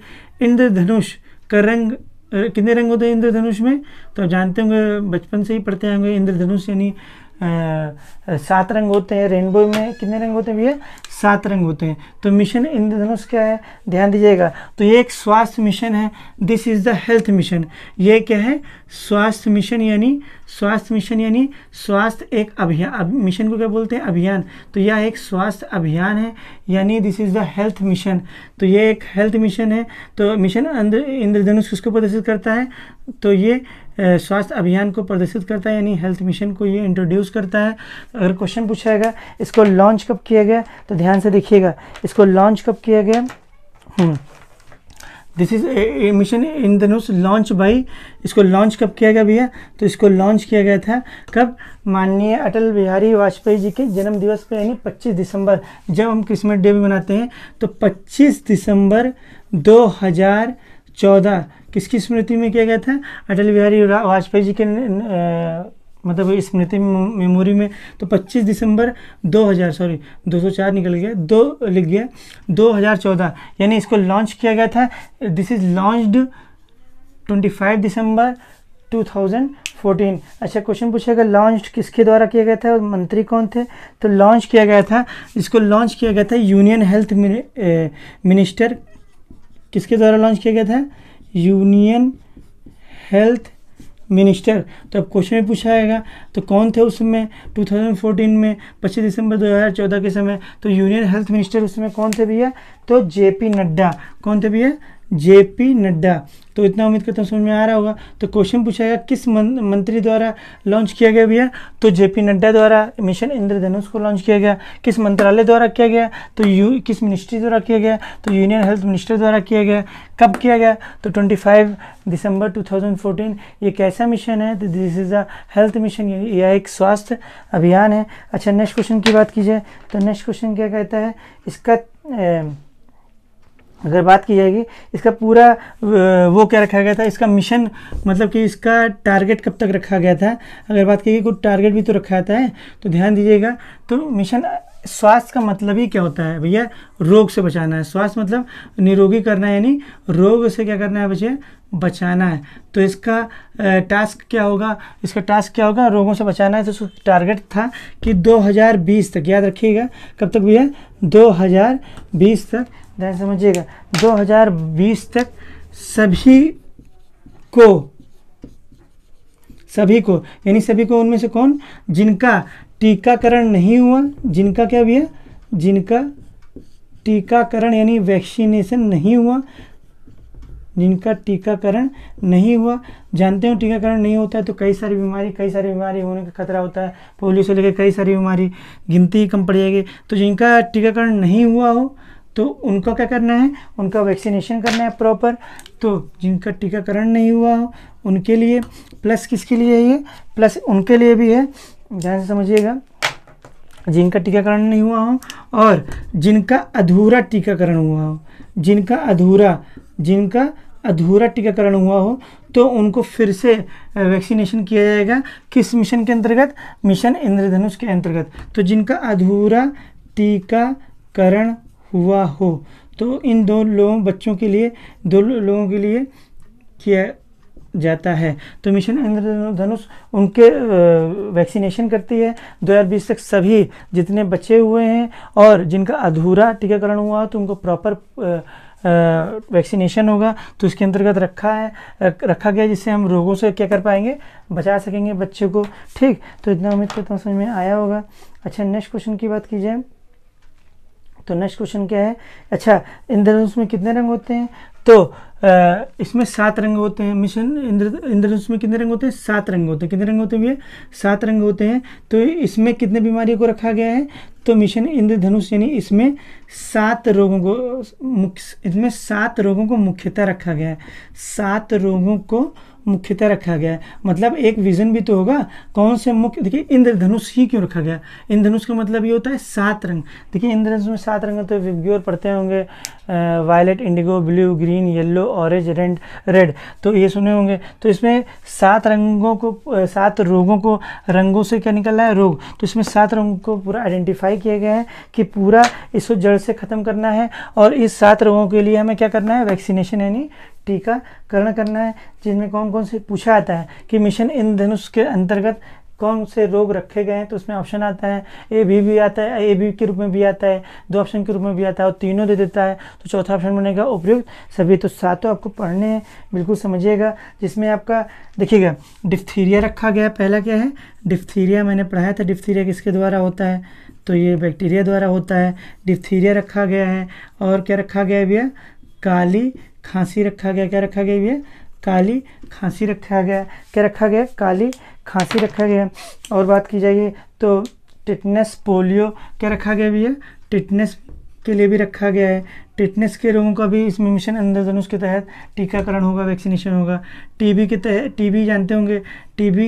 इंद्रधनुष का रंग कितने रंग होते हैं इंद्रधनुष में तो आप जानते होंगे बचपन से ही पढ़ते होंगे इंद्रधनुष यानी सात रंग होते हैं रेनबो में कितने रंग होते हैं भैया सात रंग होते हैं तो मिशन इंद्रधनुष क्या है ध्यान दीजिएगा तो ये एक स्वास्थ्य मिशन है this is the health mission ये क्या है स्वास्थ्य मिशन यानी स्वास्थ्य मिशन यानी स्वास्थ्य एक अभियान मिशन को क्या बोलते हैं अभियान तो यह एक स्वास्थ्य अभियान है यानी this is the health mission तो ये एक हेल्थ मिशन है तो मिशन इंद्रधनुष किसको प्रदर्शित करता है तो ये स्वास्थ्य अभियान को प्रदर्शित करता है यानी हेल्थ मिशन को ये इंट्रोड्यूस करता है अगर क्वेश्चन पूछा गया इसको लॉन्च कब किया गया तो ध्यान से देखिएगा इसको लॉन्च कब किया गया this is a mission in the launch by इसको लॉन्च कब किया गया भैया तो इसको लॉन्च किया गया था कब माननीय अटल बिहारी वाजपेयी जी के जन्म दिवस पर यानी 25 दिसंबर जब हम क्रिसमस डे भी मनाते हैं तो 25 दिसंबर हजार चौदह किसकी स्मृति में किया गया था अटल बिहारी वाजपेयी जी के मतलब स्मृति मेमोरी में तो 25 दिसंबर 2000 सॉरी 204 निकल गया दो लिख गया 2014 यानी इसको लॉन्च किया गया था दिस इज़ लॉन्च्ड 25 दिसंबर 2014 अच्छा क्वेश्चन पूछेगा लॉन्च किसके द्वारा किया गया था और मंत्री कौन थे तो लॉन्च किया गया था इसको लॉन्च किया गया था यूनियन हेल्थ मिनिस्टर किसके द्वारा लॉन्च किया गया था यूनियन हेल्थ मिनिस्टर तो अब क्वेश्चन में पूछा जाएगा तो कौन थे उसमें 2014 में 25 दिसंबर 2014 के समय तो यूनियन हेल्थ मिनिस्टर उसमें कौन थे भैया तो जेपी नड्डा कौन थे भैया जे पी नड्डा तो इतना उम्मीद करता हूँ समझ में आ रहा होगा तो क्वेश्चन पूछा गया किस मं, मंत्री द्वारा लॉन्च किया गया भैया तो जे पी नड्डा द्वारा मिशन इंद्रधनुष को लॉन्च किया गया किस मंत्रालय द्वारा किया गया तो यू किस मिनिस्ट्री द्वारा किया गया तो यूनियन हेल्थ मिनिस्टर द्वारा किया गया कब किया गया तो फाइव दिसंबर फोर्टीन ये कैसा मिशन है तो this is a health mission यह एक स्वास्थ्य अभियान है अच्छा नेक्स्ट क्वेश्चन की बात की जाए तो नेक्स्ट क्वेश्चन क्या कहता है इसका ए, अगर बात की जाएगी इसका पूरा वो क्या रखा गया था इसका मिशन मतलब कि इसका टारगेट कब तक रखा गया था अगर बात की गई कुछ टारगेट भी तो रखा जाता है तो ध्यान दीजिएगा तो मिशन स्वास्थ्य का मतलब ही क्या होता है भैया रोग से बचाना है स्वास्थ्य मतलब निरोगी करना है यानी रोग से क्या करना है बच्चे बचाना है तो इसका टास्क क्या होगा इसका टास्क क्या होगा रोगों से बचाना है तो उसका टारगेट था कि 2020 तक याद रखिएगा कब तक भैया 2020 तक ध्यान समझिएगा 2020 तक सभी को सभी को यानी सभी को उनमें से कौन जिनका टीकाकरण नहीं हुआ जिनका क्या भैया जिनका टीकाकरण यानी वैक्सीनेशन नहीं हुआ जिनका टीकाकरण नहीं हुआ जानते हो टीकाकरण नहीं होता है तो कई सारी बीमारी कई सारी बीमारी होने का खतरा होता है पोलियो से लेकर कई सारी बीमारी गिनती कम पड़ जाएगी तो जिनका टीकाकरण नहीं हुआ हो तो उनका क्या करना है उनका वैक्सीनेशन करना है प्रॉपर तो जिनका टीकाकरण नहीं हुआ हो उनके लिए प्लस किसके लिए है ये प्लस उनके लिए भी है ध्यान से समझिएगा जिनका टीकाकरण नहीं हुआ हो और जिनका अधूरा टीकाकरण हुआ हो जिनका अधूरा जिनका अधूरा टीकाकरण हुआ हो तो उनको फिर से वैक्सीनेशन किया जाएगा किस मिशन के अंतर्गत मिशन इंद्रधनुष के अंतर्गत तो जिनका अधूरा टीकाकरण हुआ हो तो इन दो लोगों बच्चों के लिए दो लोगों के लिए किया जाता है तो मिशन इंद्रधनुष उनके वैक्सीनेशन करती है 2020 तक सभी जितने बचे हुए हैं और जिनका अधूरा टीकाकरण हुआ तो उनको प्रॉपर वैक्सीनेशन होगा तो इसके अंतर्गत रखा है रखा गया जिससे हम रोगों से क्या कर पाएंगे बचा सकेंगे बच्चे को ठीक तो इतना उम्मीद करता हूँ समझ में आया होगा अच्छा नेक्स्ट क्वेश्चन की बात की जाए तो नेक्स्ट क्वेश्चन क्या है अच्छा इंद्रधनुष में कितने रंग होते हैं तो इसमें सात रंग होते हैं मिशन इंद्र इंद्रधनुष में कितने रंग होते हैं सात रंग होते हैं कितने रंग होते हैं भैया सात रंग होते हैं तो इसमें कितने बीमारियों को रखा गया है तो मिशन इंद्रधनुष यानी इसमें सात रोगों को इसमें सात रोगों को मुख्यतः रखा गया है सात रोगों को मुख्यतः रखा गया है मतलब एक विजन भी तो होगा कौन से मुख्य देखिए इंद्रधनुष ही क्यों रखा गया इंद्रधनुष का मतलब ये होता है सात रंग देखिए इंद्रधनुष में सात रंग तो विज्ञोर पढ़ते होंगे violet indigo blue green yellow orange red red तो ये सुने होंगे तो इसमें सात रंगों को सात रोगों को रंगों से क्या निकल रहा है रोग तो इसमें सात रंगों को पूरा आइडेंटिफाई किया गया है कि पूरा इसको जड़ से ख़त्म करना है और इस सात रोगों के लिए हमें क्या करना है वैक्सीनेशन यानी टीकाकरण करना है जिनमें कौन कौन से पूछा आता है कि मिशन इन धनुष के अंतर्गत कौन से रोग रखे गए हैं तो उसमें ऑप्शन आता है ए बी भी आता है ए बी के रूप में भी आता है दो ऑप्शन के रूप में भी आता है और तीनों दे देता है तो चौथा ऑप्शन बनेगा उपयुक्त सभी तो सातों आपको पढ़ने हैं बिल्कुल समझिएगा जिसमें आपका देखिएगा डिप्थीरिया रखा गया पहला क्या है डिफ्थीरिया मैंने पढ़ाया था डिप्थीरिया किसके द्वारा होता है तो ये बैक्टीरिया द्वारा होता है डिप्थीरिया रखा गया है और क्या रखा गया है भैया काली खांसी रखा गया क्या रखा गया ये काली खांसी रखा गया क्या रखा गया काली खांसी रखा गया और बात की जाइए तो टिटनेस पोलियो क्या रखा गया भैया टिटनेस के लिए भी रखा गया है टिटनेस के रोगों का भी इसमें मिशन इंद्रधनुष के तहत टीकाकरण होगा वैक्सीनेशन होगा टीबी के तहत टीबी जानते होंगे टीबी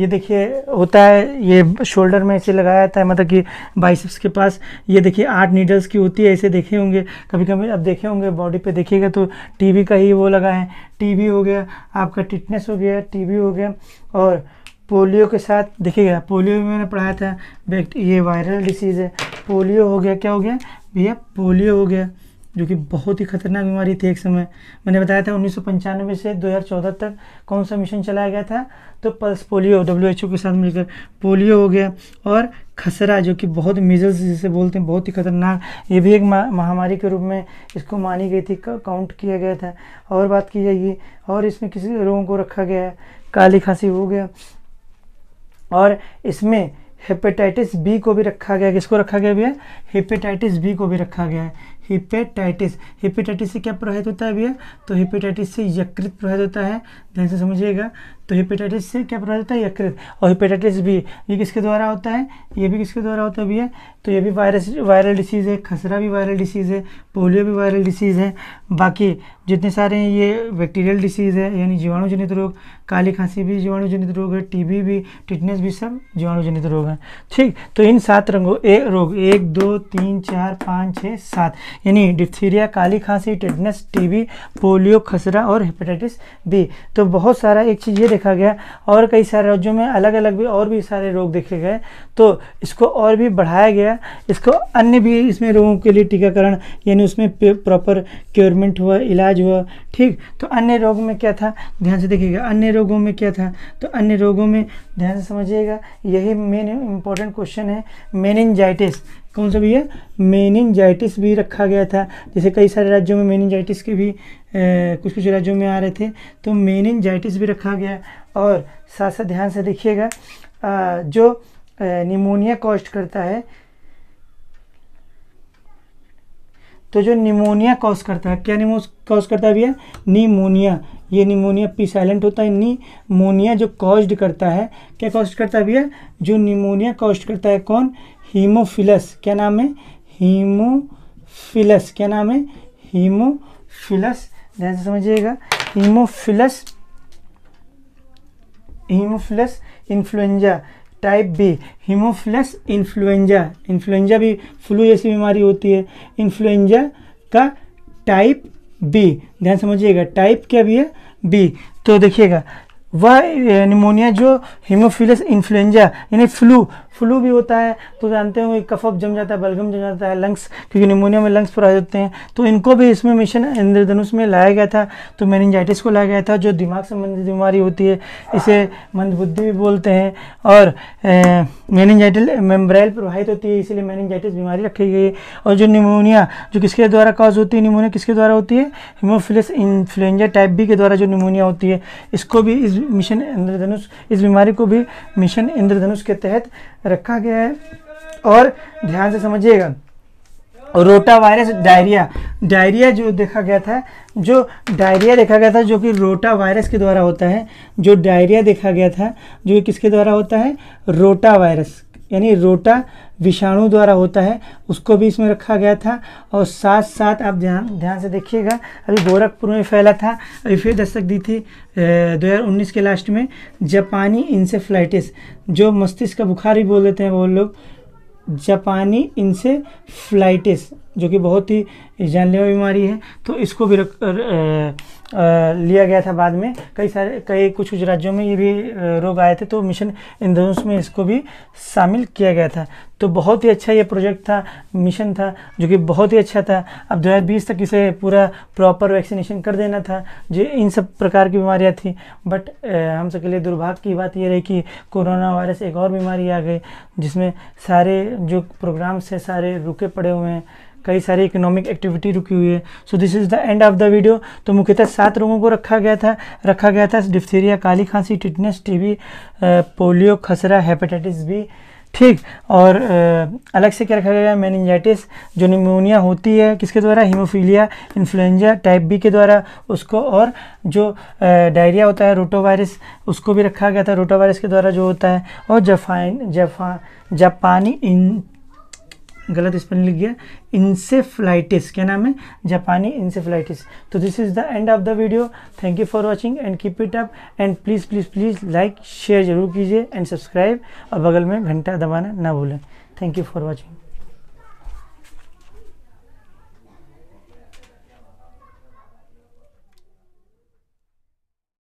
ये देखिए होता है ये शोल्डर में ऐसे लगाया जाता है मतलब कि बाइसेप्स के पास ये देखिए आठ नीडल्स की होती है ऐसे देखे होंगे कभी कभी अब देखे होंगे बॉडी पे देखिएगा तो टीबी का ही वो लगा है टीबी हो गया आपका टिटनेस हो गया टीबी हो गया और पोलियो के साथ देखिएगा पोलियो में मैंने पढ़ाया था बैक्ट ये वायरल डिसीज़ है पोलियो हो गया क्या हो गया भैया पोलियो हो गया जो कि बहुत ही खतरनाक बीमारी थी एक समय मैंने बताया था उन्नीस से 2014 तक कौन सा मिशन चलाया गया था तो पल्स पोलियो डब्ल्यू के साथ मिलकर पोलियो हो गया और खसरा जो कि बहुत मिजल्स जिसे बोलते हैं बहुत ही खतरनाक ये भी एक महामारी के रूप में इसको मानी गई थी काउंट किया गया था और बात की जाएगी और इसमें किसी रोगों को रखा गया है काली खांसी हो गया और इसमें हेपेटाइटिस बी को भी रखा गया है किसको रखा गया भैया हेपेटाइटिस बी को भी रखा गया है हिपेटाइटिस हिपेटाइटिस से क्या प्रभावित होता है भैया तो हिपेटाइटिस से यकृत प्रभावित होता है ध्यान से समझिएगा तो हेपेटाइटिस से क्या प्रभावित जाता है यकृत और हेपेटाइटिस भी ये किसके द्वारा होता है ये भी किसके द्वारा होता है भैया तो ये भी वायरस वायरल डिसीज़ है खसरा भी वायरल डिसीज़ है पोलियो भी वायरल डिसीज़ है बाकी जितने सारे हैं ये बैक्टीरियल डिसीज़ है यानी जीवाणुजनित रोग काली खांसी भी जीवाणु जनित रोग है टीबी भी टिटनेस भी सब जीवाणुजनित रोग है ठीक तो इन सात रंगों ए रोग एक दो तीन चार पाँच छः सात यानी डिप्थीरिया काली खांसी टिटनेस टीबी पोलियो खसरा और हेपेटाइटिस बी तो बहुत सारा एक चीज़ ये देखा गया और कई सारे राज्यों में अलग अलग भी और भी सारे रोग देखे गए तो इसको और भी बढ़ाया गया इसको अन्य भी इसमें रोगों के लिए टीकाकरण यानी उसमें प्रॉपर क्योरमेंट हुआ इलाज हुआ ठीक तो अन्य रोग में क्या था ध्यान से देखिएगा अन्य रोगों में क्या था तो अन्य रोगों में ध्यान से समझिएगा यही मेन इंपॉर्टेंट क्वेश्चन है मेनिनजाइटिस कौन सा भी है मेनिनजाइटिस भी रखा गया था जैसे कई सारे राज्यों में मेनिनजाइटिस के भी ए, कुछ कुछ राज्यों में आ रहे थे तो मेनिनजाइटिस भी रखा गया और साथ साथ ध्यान से देखिएगा जो निमोनिया कॉस्ट करता है तो जो निमोनिया कॉज करता है क्या निमो कॉज करता है भैया निमोनिया ये निमोनिया पी साइलेंट होता है निमोनिया जो कॉस्ड करता है क्या कॉस्ट करता है भैया जो निमोनिया कॉस्ट करता है कौन हीमोफिलस क्या नाम है हीमोफिलस क्या नाम है हीमोफिलस ध्यान से समझिएगा haemophilus haemophilus influenza type B haemophilus influenza influenza भी फ्लू जैसी बीमारी होती है इन्फ्लुएंजा का टाइप बी ध्यान समझिएगा टाइप क्या भी है बी तो देखिएगा वह निमोनिया जो हीमोफिलस इन्फ्लुएंजा यानी फ्लू फ्लू भी होता है तो जानते होंगे अप जम जाता है बलगम जम जाता है लंग्स क्योंकि निमोनिया में लंग्स पर आ जाते हैं तो इनको भी इसमें मिशन इंद्रधनुष में लाया गया था तो मैनजाइटिस को लाया गया था जो दिमाग संबंधित बीमारी होती है इसे मंदबुद्धि भी बोलते हैं और मैनजाइटल मेम्ब्रायल प्रभावित होती है इसीलिए मैनजाइटिस बीमारी रखी गई है और जो निमोनिया जो किसके द्वारा कॉज होती है निमोनिया किसके द्वारा होती है हिमोफिलस इन्फ्लुएंजा टाइप बी के द्वारा जो निमोनिया होती है इसको भी इस मिशन इंद्रधनुष इस बीमारी को भी मिशन इंद्रधनुष के तहत रखा गया है और ध्यान से समझिएगा रोटा वायरस डायरिया डायरिया जो देखा गया था जो डायरिया देखा गया था जो कि रोटा वायरस के द्वारा होता है जो डायरिया देखा गया था जो किसके द्वारा होता है रोटा वायरस यानी रोटा विषाणु द्वारा होता है उसको भी इसमें रखा गया था और साथ साथ आप ध्यान ध्यान से देखिएगा अभी गोरखपुर में फैला था अभी फिर दस्तक दी थी 2019 के लास्ट में जापानी इंसेफ्लाइटिस जो मस्तिष्क का बुखार भी बोल देते हैं वो लोग जापानी इनसे फ्लाइटिस जो कि बहुत ही जानलेवा बीमारी है तो इसको भी रख र, र, लिया गया था बाद में कई सारे कई कुछ कुछ राज्यों में ये भी रोग आए थे तो मिशन इंद्रधनुष में इसको भी शामिल किया गया था तो बहुत ही अच्छा ये प्रोजेक्ट था मिशन था जो कि बहुत ही अच्छा था अब 2020 तक इसे पूरा प्रॉपर वैक्सीनेशन कर देना था जो इन सब प्रकार की बीमारियां थी बट हम सबके लिए दुर्भाग्य की बात ये रही कि कोरोना वायरस एक और बीमारी आ गई जिसमें सारे जो प्रोग्राम्स है सारे रुके पड़े हुए हैं कई सारी इकोनॉमिक एक्टिविटी रुकी हुई है so this is the end of the video तो मुख्यतः सात रोगों को रखा गया था रखा गया था डिफ्थीरिया काली खांसी टिटनेस टीबी पोलियो खसरा हेपेटाइटिस बी ठीक और आ, अलग से क्या रखा गया है मैनजाइटिस जो निमोनिया होती है किसके द्वारा हीमोफीलिया इन्फ्लुएंजा टाइप बी के द्वारा उसको और जो डायरिया होता है रोटोवायरस उसको भी रखा गया था रोटोवायरस के द्वारा जो होता है और जफाइन जफा जापानी इन गलत स्पेलिंग लिख गया इंसेफ्लाइटिस क्या नाम है जापानी इंसेफ्लाइटिस तो this is the end of the video thank you for watching and keep it up and please please please like share जरूर कीजिए एंड सब्सक्राइब और बगल में घंटा दबाना ना भूलें थैंक यू फॉर वॉचिंग